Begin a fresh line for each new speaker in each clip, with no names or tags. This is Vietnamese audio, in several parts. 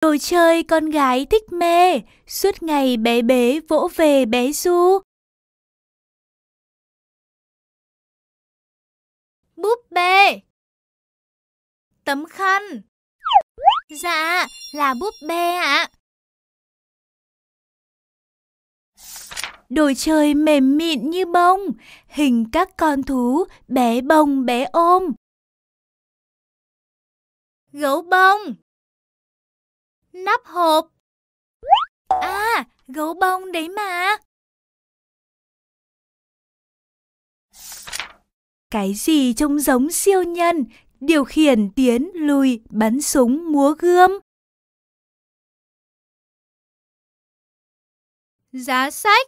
Đồ chơi con gái thích mê, suốt ngày bé bế vỗ về bé du. Búp bê Tấm khăn Dạ, là búp bê ạ. À. Đồ chơi mềm mịn như bông, hình các con thú bé bông bé ôm. Gấu bông nắp hộp. À, gấu bông đấy mà. Cái gì trông giống siêu nhân, điều khiển tiến, lùi, bắn súng, múa gươm. Giá sách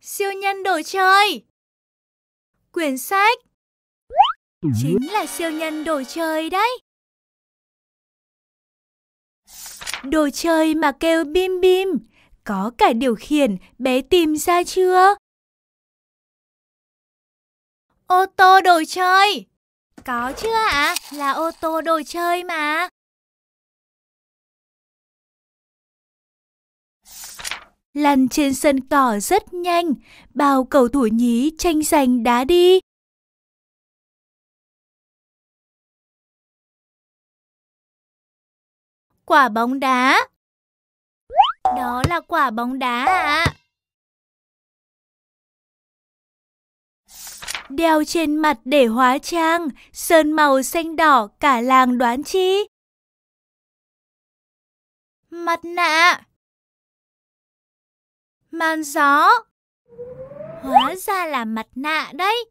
Siêu nhân đồ chơi Quyển sách Chính là siêu nhân đồ chơi đấy Đồ chơi mà kêu bim bim, có cả điều khiển bé tìm ra chưa? Ô tô đồ chơi! Có chưa ạ? À? Là ô tô đồ chơi mà. Lăn trên sân cỏ rất nhanh, bao cầu thủ nhí tranh giành đá đi. quả bóng đá. Đó là quả bóng đá ạ. À. Đeo trên mặt để hóa trang, sơn màu xanh đỏ cả làng đoán chi? Mặt nạ Màn gió Hóa ra là mặt nạ đấy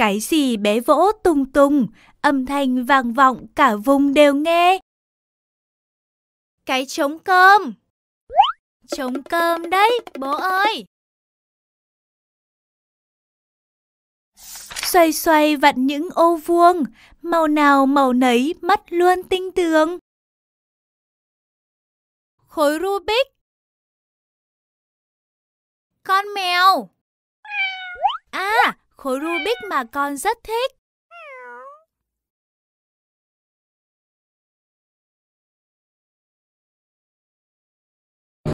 Cái gì bé vỗ tung tung, âm thanh vang vọng cả vùng đều nghe. Cái trống cơm. Trống cơm đấy, bố ơi. Xoay xoay vặn những ô vuông, màu nào màu nấy mắt luôn tinh tường. Khối Rubik. Con mèo. Khối Rubik mà con rất thích.